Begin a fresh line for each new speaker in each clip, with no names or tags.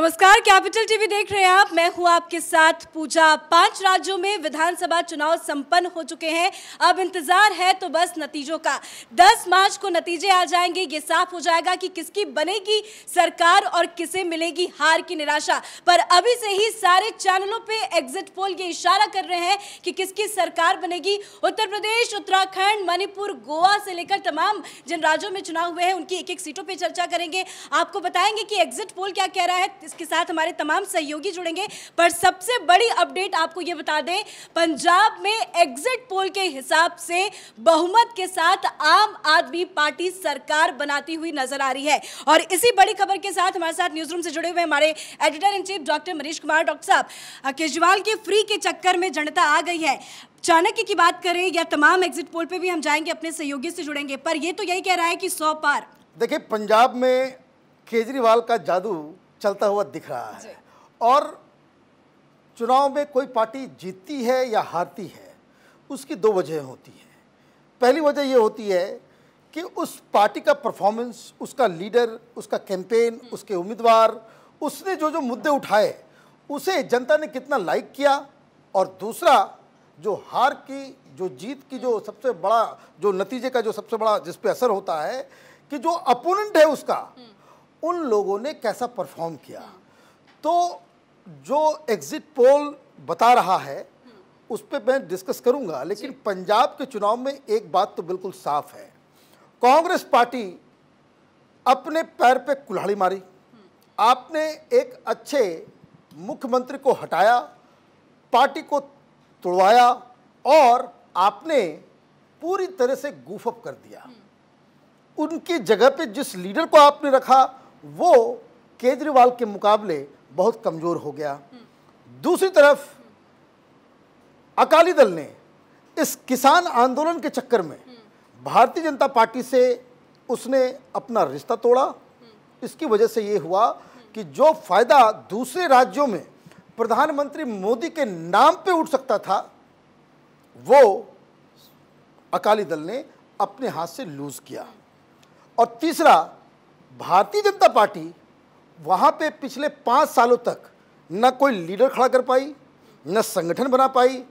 नमस्कार capital TV देख रहे हैं आप मैं हूं आपके साथ पूजा पांच राज्यों में विधानसभा चुनाव संपन्न हो चुके हैं अब इंतजार है तो बस नतीजों का 10 मार्च को नतीजे आ जाएंगे ये साफ हो जाएगा कि किसकी बनेगी सरकार और किसे मिलेगी हार की निराशा पर अभी से ही सारे चैनलों पे एग्जिट पोल ये इशारा कर रहे हैं कि किसकी सरकार बनेगी उत्तर प्रदेश उत्तराखंड मणिपुर गोवा से लेकर तमाम जिन राज्यों में चुनाव हुए हैं उनकी एक एक सीटों पर चर्चा करेंगे आपको बताएंगे कि एग्जिट पोल क्या कह रहा है इसके साथ हमारे तमाम सहयोगी जुड़ेंगे पर सबसे बड़ी अपडेट आपको ये बता दें पंजाब में एग्जिट पोल के हिसाब से बहुमत के साथ आम आदमी पार्टी सरकार बनाती हुई नजर आ रही है और इसी बड़ी खबर के साथ हमारे साथ न्यूज रूम से जुड़े हुए हमारे editor in chief doctor Manish Kumar doctor साहब केजरीवाल के फ्री के चक्कर में जनता आ गई है चाणक्य की बात करें या तमाम एग्जिट पोल पे भी हम जाएंगे अपने सहयोगी से जुड़ेंगे पर ये तो यही कह रहा है कि सौ पार
देखिए पंजाब में केजरीवाल का जादू चलता हुआ दिख रहा है और चुनाव में कोई पार्टी जीतती है या हारती है उसकी दो वजह होती है पहली वजह ये होती है कि उस पार्टी का परफॉर्मेंस उसका लीडर उसका कैंपेन हम्म। उसके उम्मीदवार उसने जो जो मुद्दे उठाए उसे जनता ने कितना लाइक किया और दूसरा जो हार की जो जीत की जो हम्म। सबसे बड़ा जो नतीजे का जो सबसे बड़ा जिसपे असर होता है कि जो अपोनेंट है उसका हम्म। उन लोगों ने कैसा परफॉर्म किया तो जो एग्जिट पोल बता रहा है उस पर मैं डिस्कस करूंगा लेकिन पंजाब के चुनाव में एक बात तो बिल्कुल साफ है कांग्रेस पार्टी अपने पैर पे कुल्हाड़ी मारी आपने एक अच्छे मुख्यमंत्री को हटाया पार्टी को तोड़वाया और आपने पूरी तरह से गूफअप कर दिया हम्म। उनकी जगह पे जिस लीडर को आपने रखा वो केजरीवाल के मुकाबले बहुत कमज़ोर हो गया दूसरी तरफ अकाली दल ने इस किसान आंदोलन के चक्कर में भारतीय जनता पार्टी से उसने अपना रिश्ता तोड़ा इसकी वजह से ये हुआ कि जो फायदा दूसरे राज्यों में प्रधानमंत्री मोदी के नाम पे उठ सकता था वो अकाली दल ने अपने हाथ से लूज किया और तीसरा भारतीय जनता पार्टी वहाँ पे पिछले पाँच सालों तक न कोई लीडर खड़ा कर पाई न संगठन बना पाई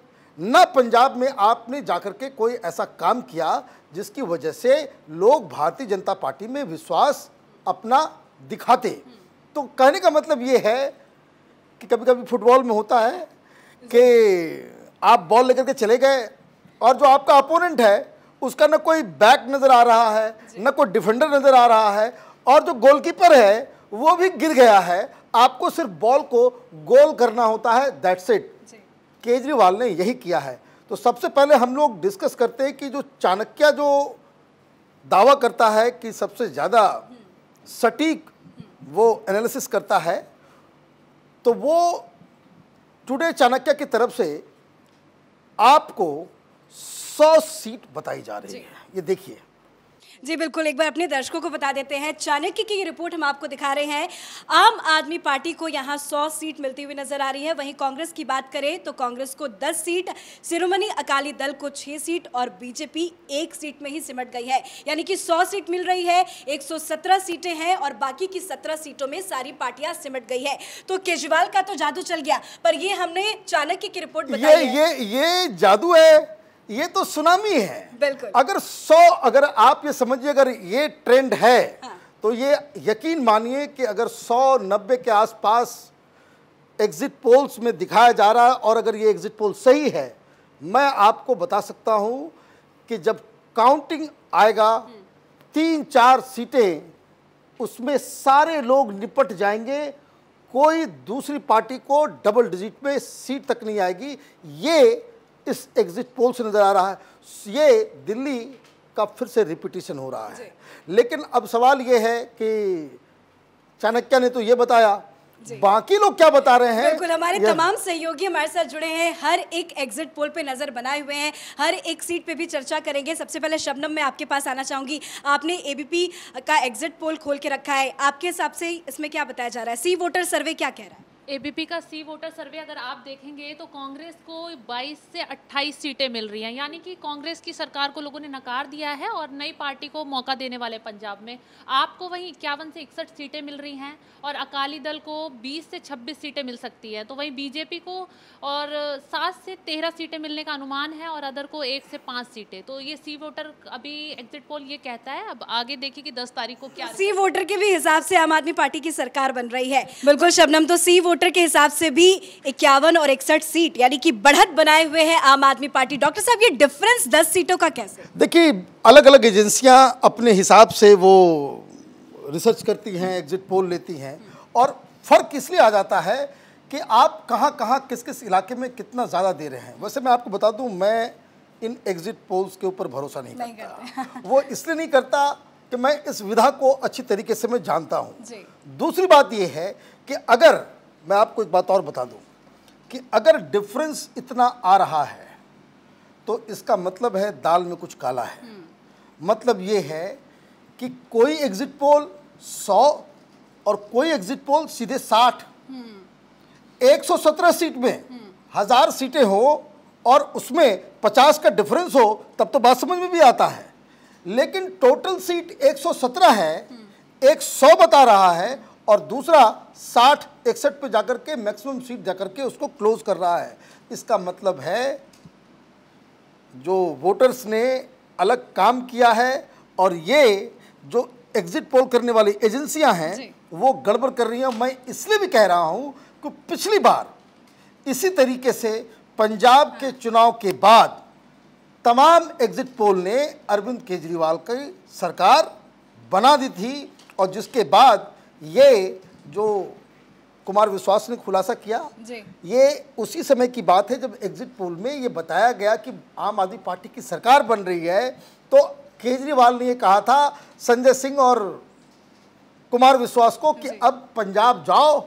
न पंजाब में आपने जाकर के कोई ऐसा काम किया जिसकी वजह से लोग भारतीय जनता पार्टी में विश्वास अपना दिखाते तो कहने का मतलब ये है कि कभी कभी फुटबॉल में होता है कि आप बॉल लेकर के चले गए और जो आपका अपोनेंट है उसका ना कोई बैक नज़र आ रहा है ना कोई डिफेंडर नज़र आ रहा है और जो गोलकीपर है वो भी गिर गया है आपको सिर्फ बॉल को गोल करना होता है दैट्स इट केजरीवाल ने यही किया है तो सबसे पहले हम लोग डिस्कस करते हैं कि जो चाणक्य जो दावा करता है कि सबसे ज़्यादा सटीक वो एनालिसिस करता है तो वो टुडे चाणक्य की तरफ से आपको सौ सीट बताई जा रही है ये देखिए
जी बिल्कुल एक बार अपने दर्शकों को बता देते हैं चाणक्य की ये रिपोर्ट हम आपको दिखा रहे हैं आम आदमी पार्टी को यहाँ 100 सीट मिलती हुई नजर आ रही है वहीं कांग्रेस की बात करें तो कांग्रेस को 10 सीट शिरोमणि अकाली दल को 6 सीट और बीजेपी एक सीट में ही सिमट गई है यानी कि 100 सीट मिल रही है 117 सीटें हैं और बाकी की सत्रह सीटों में सारी पार्टियां सिमट गई है तो केजरीवाल का तो जादू चल गया पर ये हमने चाणक्य की रिपोर्ट बताई
ये जादू है ये तो सुनामी है बिल्कुल अगर सौ अगर आप ये समझिए अगर ये ट्रेंड है हाँ। तो ये यकीन मानिए कि अगर सौ नब्बे के आसपास एग्जिट पोल्स में दिखाया जा रहा है और अगर ये एग्जिट पोल सही है मैं आपको बता सकता हूँ कि जब काउंटिंग आएगा तीन चार सीटें उसमें सारे लोग निपट जाएंगे कोई दूसरी पार्टी को डबल डिजिट में सीट तक नहीं आएगी ये इस एग्जिट पोल से नज़र आ रहा है ये दिल्ली का फिर से रिपीटेशन हो रहा है लेकिन अब सवाल ये है कि चाणक्य ने तो ये बताया बाकी लोग क्या बता रहे हैं बिल्कुल हमारे तमाम
सहयोगी हमारे साथ जुड़े हैं हर एक एग्जिट पोल पे नजर बनाए हुए हैं हर एक सीट पे भी चर्चा करेंगे सबसे पहले शबनम मैं आपके पास आना चाहूंगी आपने एबीपी का एग्जिट पोल खोल के रखा है आपके हिसाब से इसमें क्या बताया जा रहा है सी वोटर सर्वे क्या कह रहा है
एबीपी का सी वोटर सर्वे अगर आप देखेंगे तो कांग्रेस को 22 से 28 सीटें मिल रही हैं यानी कि कांग्रेस की सरकार को लोगों ने नकार दिया है और नई पार्टी को मौका देने वाले पंजाब में आपको वहीं इक्यावन से इकसठ सीटें मिल रही हैं और अकाली दल को 20 से 26 सीटें मिल सकती है तो वहीं बीजेपी को और सात से तेरह सीटें मिलने का अनुमान है और अदर को एक से पाँच सीटें तो ये सी वोटर अभी एग्जिट पोल ये कहता है अब आगे देखिए कि दस तारीख को क्या सी वोटर के भी हिसाब
से आम आदमी पार्टी की सरकार बन रही है बिल्कुल शबनम तो सी वोटर वोटर के हिसाब से भी इक्यावन और इकसठ सीट यानी कि बढ़त बनाए हुए हैं आम आदमी पार्टी डॉक्टर साहब ये डिफरेंस दस
सीटों का कैसे देखिए अलग अलग एजेंसियां अपने हिसाब से वो रिसर्च करती हैं एग्जिट पोल लेती हैं और फर्क इसलिए आ जाता है कि आप कहाँ कहाँ किस किस इलाके में कितना ज़्यादा दे रहे हैं वैसे मैं आपको बता दूँ मैं इन एग्जिट पोल्स के ऊपर भरोसा नहीं, नहीं करता वो इसलिए नहीं करता कि मैं इस विधा को अच्छी तरीके से मैं जानता हूँ दूसरी बात ये है कि अगर मैं आपको एक बात और बता दूं कि अगर डिफरेंस इतना आ रहा है तो इसका मतलब है दाल में कुछ काला है हम्म। मतलब ये है कि कोई एग्जिट पोल 100 और कोई एग्जिट पोल सीधे 60 117 सीट में हम्म। हज़ार सीटें हो और उसमें 50 का डिफरेंस हो तब तो बात समझ में भी आता है लेकिन टोटल सीट 117 है हम्म। एक सौ बता रहा है और दूसरा साठ इकसठ पे जाकर के मैक्सिमम सीट जाकर के उसको क्लोज कर रहा है इसका मतलब है जो वोटर्स ने अलग काम किया है और ये जो एग्जिट पोल करने वाली एजेंसियां हैं वो गड़बड़ कर रही हैं मैं इसलिए भी कह रहा हूं कि पिछली बार इसी तरीके से पंजाब के चुनाव के बाद तमाम एग्जिट पोल ने अरविंद केजरीवाल की सरकार बना दी थी और जिसके बाद ये जो कुमार विश्वास ने खुलासा किया ये उसी समय की बात है जब एग्जिट पोल में ये बताया गया कि आम आदमी पार्टी की सरकार बन रही है तो केजरीवाल ने ये कहा था संजय सिंह और कुमार विश्वास को कि अब पंजाब जाओ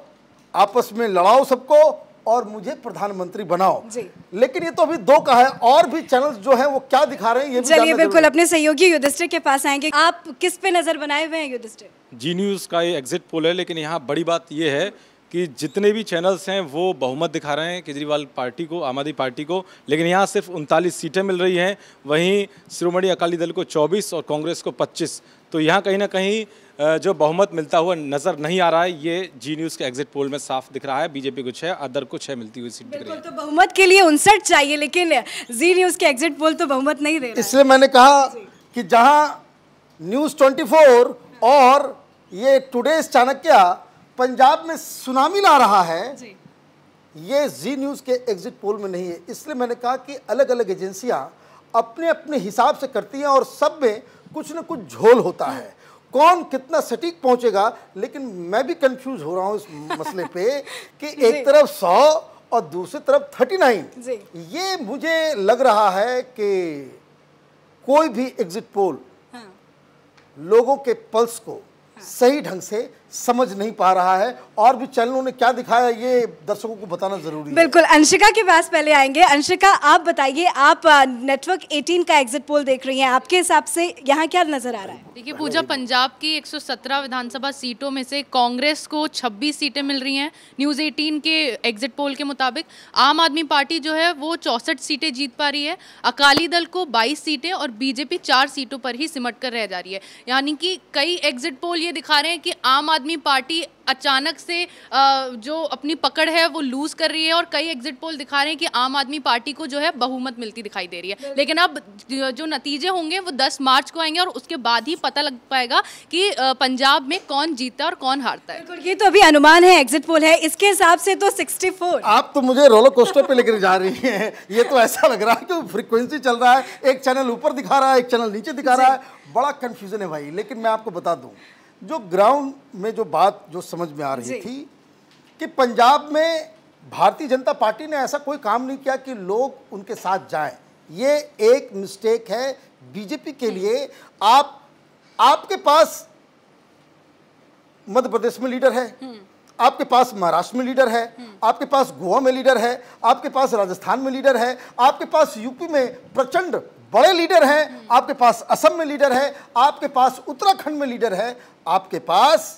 आपस में लड़ाओ सबको और मुझे प्रधानमंत्री बनाओ लेकिन ये तो अभी दो का है और भी चैनल जो है वो क्या दिखा रहे हैं चलिए बिल्कुल
अपने सहयोगी युधिष्ठिर के पास आएंगे आप किस पे नजर बनाए हुए हैं युधिष्ठिर
जी न्यूज का ये एग्जिट पोल है लेकिन यहाँ बड़ी बात ये है कि जितने भी चैनल्स हैं वो बहुमत दिखा रहे हैं केजरीवाल पार्टी को आम आदमी पार्टी को लेकिन यहाँ सिर्फ उनतालीस सीटें मिल रही हैं वहीं श्रोमणी अकाली दल को 24 और कांग्रेस को 25 तो यहाँ कहीं ना कहीं जो बहुमत मिलता हुआ नज़र नहीं आ रहा है ये जी न्यूज़ के एग्जिट पोल में साफ दिख रहा है बीजेपी को है अदर कुछ है मिलती हुई सीट दिख रही है तो
बहुमत के लिए उनसठ चाहिए लेकिन जी न्यूज़ के एग्जिट पोल तो बहुमत नहीं रहे
इसलिए मैंने कहा कि जहाँ न्यूज़ ट्वेंटी और ये टूडे चाणक्य पंजाब में सुनामी ला रहा है ये जी न्यूज़ के एग्जिट पोल में नहीं है इसलिए मैंने कहा कि अलग अलग एजेंसियां अपने अपने हिसाब से करती हैं और सब में कुछ ना कुछ झोल होता है कौन कितना सटीक पहुंचेगा लेकिन मैं भी कंफ्यूज हो रहा हूं इस मसले पे कि एक तरफ सौ और दूसरी तरफ थर्टी नाइन ये मुझे लग रहा है कि कोई भी एग्जिट पोल हाँ। लोगों के पल्स को हाँ। सही ढंग से समझ नहीं पा रहा है और भी चैनलों ने क्या दिखाया ये दर्शकों को बताना जरूरी
बिल्कुल अंशिका के पास पहले आएंगे अंशिका आप बताइए आप नेटवर्क 18 का एग्जिट पोल देख रही हैं आपके हिसाब से यहाँ क्या नजर आ रहा है देखिए पूजा पंजाब की 117 विधानसभा सीटों में से कांग्रेस को 26 सीटें मिल रही हैं न्यूज़ एटीन के एग्जिट पोल के मुताबिक आम आदमी पार्टी जो है वो चौसठ सीटें जीत पा रही है अकाली दल को बाईस सीटें और बीजेपी चार सीटों पर ही सिमट कर रह जा रही है यानी कि कई एग्जिट पोल ये दिखा रहे हैं कि आम आदमी पार्टी अचानक से जो अपनी पकड़ है वो लूज़ कर रही है और कई एग्जिट पोल दिखा रहे हैं कि आम आदमी पार्टी को जो है बहुमत मिलती दिखाई दे रही है लेकिन अब जो नतीजे होंगे वो 10 मार्च को आएंगे और उसके बाद ही पता लग पाएगा कि पंजाब में कौन जीता और कौन हारता है
ये तो अभी अनुमान है एग्जिट पोल है इसके हिसाब से तो सिक्सटी आप तो मुझे रोलो कोस्टर पे लेकर जा रही है ये तो ऐसा लग रहा है कि फ्रिक्वेंसी चल रहा है एक चैनल ऊपर दिखा रहा है एक चैनल नीचे दिखा रहा है बड़ा कंफ्यूजन है भाई लेकिन मैं आपको बता दूँ जो ग्राउंड में जो बात जो समझ में आ रही थी कि पंजाब में भारतीय जनता पार्टी ने ऐसा कोई काम नहीं किया कि लोग उनके साथ जाएं ये एक मिस्टेक है बीजेपी के लिए आप आपके पास मध्य प्रदेश में लीडर है हम्म। आपके पास महाराष्ट्र में लीडर है हम्म। आपके पास गोवा में लीडर है आपके पास राजस्थान में लीडर है आपके पास यूपी में प्रचंड बड़े लीडर हैं आपके पास असम में लीडर है आपके पास उत्तराखंड में लीडर है आपके पास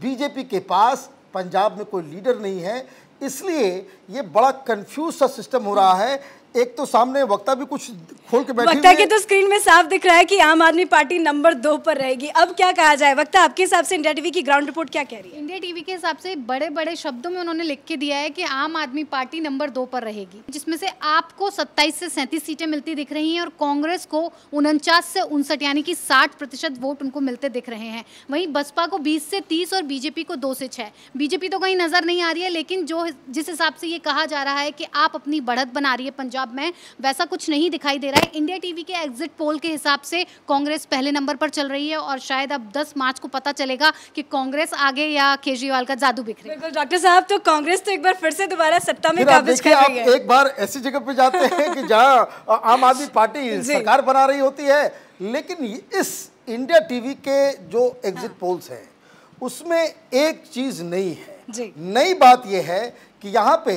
बीजेपी के पास पंजाब में कोई लीडर नहीं है इसलिए ये बड़ा कन्फ्यूज सा सिस्टम हो रहा है एक तो सामने वक्ता भी कुछ खोल के बैठे वक्ता के तो
स्क्रीन में साफ दिख रहा है कि आम आदमी पार्टी नंबर दो पर रहेगी अब क्या कहा जाए वक्ता आपके हिसाब से इंडिया टीवी की ग्राउंड रिपोर्ट क्या कह रही है इंडिया टीवी के हिसाब से बड़े बड़े शब्दों में उन्होंने लिख के दिया है कि आम आदमी पार्टी नंबर दो पर रहेगी जिसमें से आपको सत्ताईस से सैंतीस सीटें मिलती दिख रही है और कांग्रेस को उनचास से उनसठ यानी कि साठ प्रतिशत वोट उनको मिलते दिख रहे हैं वही बसपा को बीस से तीस और बीजेपी को दो से छह बीजेपी तो कहीं नजर नहीं आ रही है लेकिन जो जिस हिसाब से ये कहा जा रहा है कि आप अपनी बढ़त बना रही है पंजाब पंजाब में वैसा कुछ नहीं दिखाई दे रहा है इंडिया टीवी के एग्जिट पोल के हिसाब से कांग्रेस पहले नंबर पर चल रही है और शायद अब 10 मार्च को पता चलेगा कि कांग्रेस आगे या केजरीवाल का जादू बिखरे डॉक्टर साहब तो कांग्रेस तो एक बार फिर से दोबारा सत्ता में काबिज कर रही है एक
बार ऐसी जगह पे जाते हैं कि जहाँ आम आदमी पार्टी सरकार बना रही होती है लेकिन इस इंडिया टीवी के जो एग्जिट पोल्स हाँ। हैं उसमें एक चीज नहीं है नई बात यह है कि यहाँ पे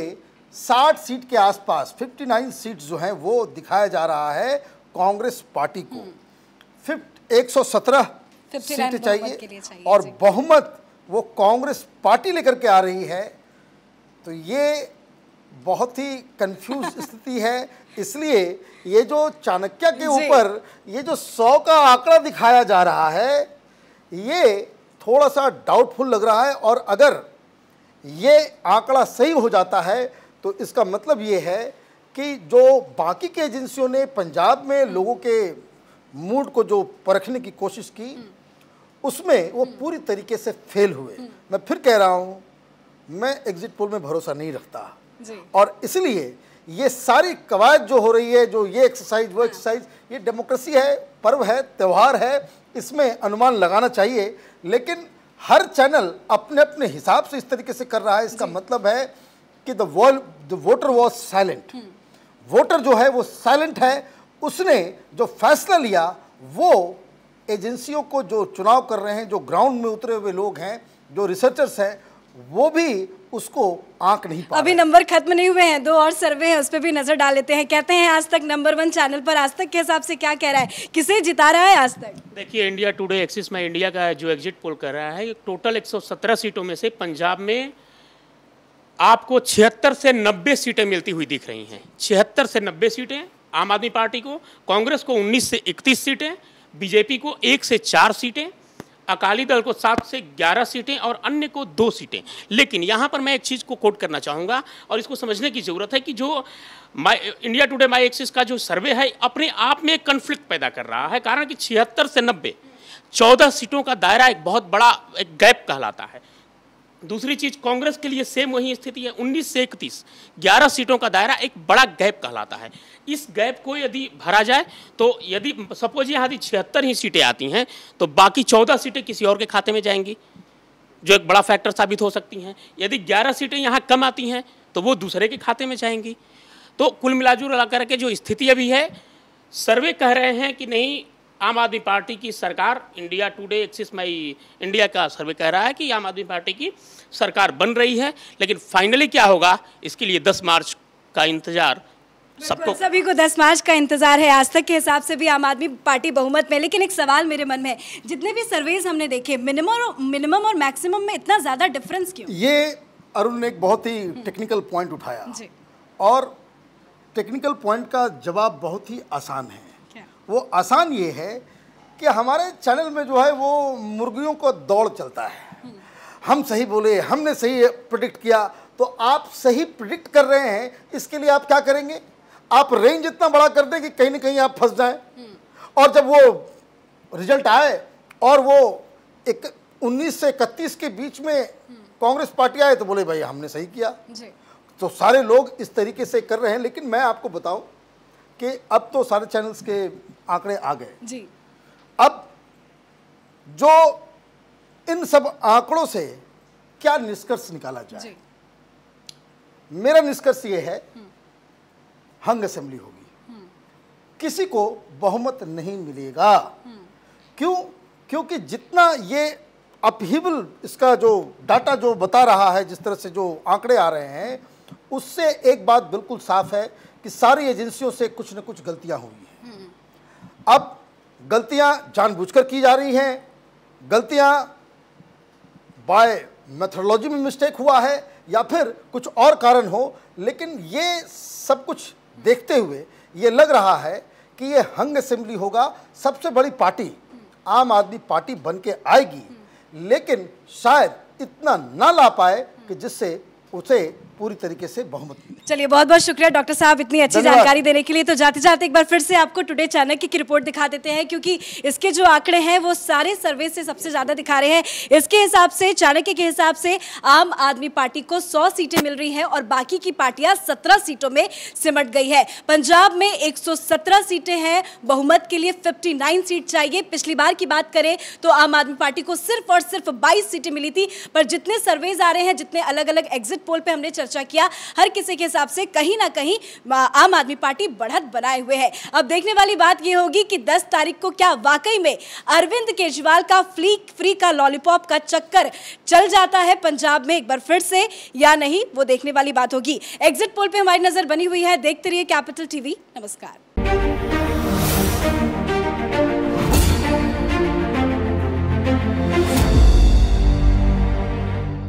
60 सीट के आसपास 59 सीट जो हैं वो दिखाया जा रहा है कांग्रेस पार्टी को हम्म। फिफ्ट एक सीट चाहिए, चाहिए और बहुमत वो कांग्रेस पार्टी लेकर के आ रही है तो ये बहुत ही कंफ्यूज स्थिति है इसलिए ये जो चाणक्य के ऊपर ये जो सौ का आंकड़ा दिखाया जा रहा है ये थोड़ा सा डाउटफुल लग रहा है और अगर ये आंकड़ा सही हो जाता है तो इसका मतलब ये है कि जो बाकी के एजेंसियों ने पंजाब में लोगों के मूड को जो परखने की कोशिश की उसमें वो हम्म। पूरी तरीके से फेल हुए हम्म। मैं फिर कह रहा हूँ मैं एग्जिट पोल में भरोसा नहीं रखता और इसलिए ये सारी कवायद जो हो रही है जो ये एक्सरसाइज वो एक्सरसाइज हाँ। ये डेमोक्रेसी है पर्व है त्यौहार है इसमें अनुमान लगाना चाहिए लेकिन हर चैनल अपने अपने हिसाब से इस तरीके से कर रहा है इसका मतलब है कि the voter was silent voter जो है वो साइलेंट है उसने जो फैसला लिया वो एजेंसियों को जो चुनाव कर रहे हैं जो ग्राउंड में उतरे हुए लोग हैं जो रिसर्चर्स हैं वो भी उसको आंक नहीं पा
अभी नंबर खत्म नहीं हुए हैं दो और सर्वे हैं उस पर भी नजर डाल लेते हैं कहते हैं आज तक नंबर वन चैनल पर आज तक के हिसाब से क्या कह रहा है किसे जिता रहा है आज तक
देखिए इंडिया टुडे एक्सिस में इंडिया का जो एग्जिट पोल कर रहा है टोटल एक सीटों में से पंजाब में आपको छिहत्तर से नब्बे सीटें मिलती हुई दिख रही हैं छिहत्तर से नब्बे सीटें आम आदमी पार्टी को कांग्रेस को उन्नीस से इकतीस सीटें बीजेपी को एक से चार सीटें अकाली दल को सात से ग्यारह सीटें और अन्य को दो सीटें लेकिन यहाँ पर मैं एक चीज़ को कोट करना चाहूँगा और इसको समझने की ज़रूरत है कि जो My India Today My Axis का जो सर्वे है अपने आप में एक कन्फ्लिक्ट पैदा कर रहा है कारण कि छिहत्तर से नब्बे चौदह सीटों का दायरा एक बहुत बड़ा एक गैप कहलाता है दूसरी चीज कांग्रेस के लिए सेम वही स्थिति है उन्नीस से इकतीस ग्यारह सीटों का दायरा एक बड़ा गैप कहलाता है इस गैप को यदि भरा जाए तो यदि सपोज यहाँ यदि छिहत्तर ही सीटें आती हैं तो बाकी चौदह सीटें किसी और के खाते में जाएंगी जो एक बड़ा फैक्टर साबित हो सकती हैं यदि ग्यारह सीटें यहाँ कम आती हैं तो वो दूसरे के खाते में जाएंगी तो कुल मिलाजुल करके जो स्थिति अभी है सर्वे कह रहे हैं कि नहीं आम आदमी पार्टी की सरकार India Today Axis My India का सर्वे कह रहा है कि आम आदमी पार्टी की सरकार बन रही है लेकिन फाइनली क्या होगा इसके लिए 10 मार्च का इंतजार सबको
सभी को 10 मार्च का इंतजार है आज तक के हिसाब से भी आम आदमी पार्टी बहुमत में लेकिन एक सवाल मेरे मन में है जितने भी सर्वेज हमने देखे मिनिमम मिनिमम और मैक्सिमम में इतना ज़्यादा डिफरेंस क्यों ये
अरुण ने एक बहुत ही टेक्निकल हम्म। पॉइंट उठाया और टेक्निकल पॉइंट का जवाब बहुत ही आसान है वो आसान ये है कि हमारे चैनल में जो है वो मुर्गियों को दौड़ चलता है हम सही बोले हमने सही प्रिडिक्ट किया तो आप सही प्रिडिक्ट कर रहे हैं इसके लिए आप क्या करेंगे आप रेंज इतना बड़ा कर दें कि कहीं ना कहीं आप फंस जाएं और जब वो रिजल्ट आए और वो एक उन्नीस से इकतीस के बीच में कांग्रेस पार्टी आए तो बोले भाई हमने सही किया तो सारे लोग इस तरीके से कर रहे हैं लेकिन मैं आपको बताऊं कि अब तो सारे चैनल्स के आंकड़े आ गए जी अब जो इन सब आंकड़ों से क्या निष्कर्ष निकाला जाए मेरा निष्कर्ष ये है हम्म। हंग असेंबली होगी हम्म। किसी को बहुमत नहीं मिलेगा हम्म। क्यों क्योंकि जितना ये अपहिबल इसका जो डाटा जो बता रहा है जिस तरह से जो आंकड़े आ रहे हैं उससे एक बात बिल्कुल साफ है कि सारी एजेंसियों से कुछ न कुछ गलतियां हुई हैं अब गलतियां जानबूझकर की जा रही हैं गलतियां बाय मेथोडोलॉजी में मिस्टेक हुआ है या फिर कुछ और कारण हो लेकिन ये सब कुछ देखते हुए ये लग रहा है कि ये हंग असेंबली होगा सबसे बड़ी पार्टी आम आदमी पार्टी बन के आएगी लेकिन शायद इतना ना ला पाए कि जिससे उसे पूरी तरीके से बहुमत
चलिए बहुत बहुत शुक्रिया डॉक्टर साहब इतनी अच्छी जानकारी देने के लिए तो जाते जाते एक बार फिर से आपको टुडे चाणक्य की रिपोर्ट दिखा देते हैं क्योंकि इसके जो आंकड़े हैं वो सारे सर्वे से सबसे ज्यादा दिखा रहे हैं इसके हिसाब से चाणक्य के हिसाब से आम आदमी पार्टी को सौ सीटें मिल रही है और बाकी की पार्टियां सत्रह सीटों में सिमट गई है पंजाब में एक सीटें हैं बहुमत के लिए फिफ्टी सीट चाहिए पिछली बार की बात करें तो आम आदमी पार्टी को सिर्फ और सिर्फ बाईस सीटें मिली थी पर जितने सर्वेज आ रहे हैं जितने अलग अलग एग्जिट पोल पर हमने चर्चा चर्चा किया हर किसी के हिसाब से कहीं ना कहीं आम आदमी पार्टी बढ़त बनाए हुए है अब देखने वाली बात यह होगी कि दस तारीख को क्या वाकई में अरविंद केजरीवाल का फ्री फ्री का लॉलीपॉप का चक्कर चल जाता है पंजाब में एक बार फिर से या नहीं वो देखने वाली बात होगी एग्जिट पोल पे हमारी नजर बनी हुई है देखते रहिए कैपिटल टीवी नमस्कार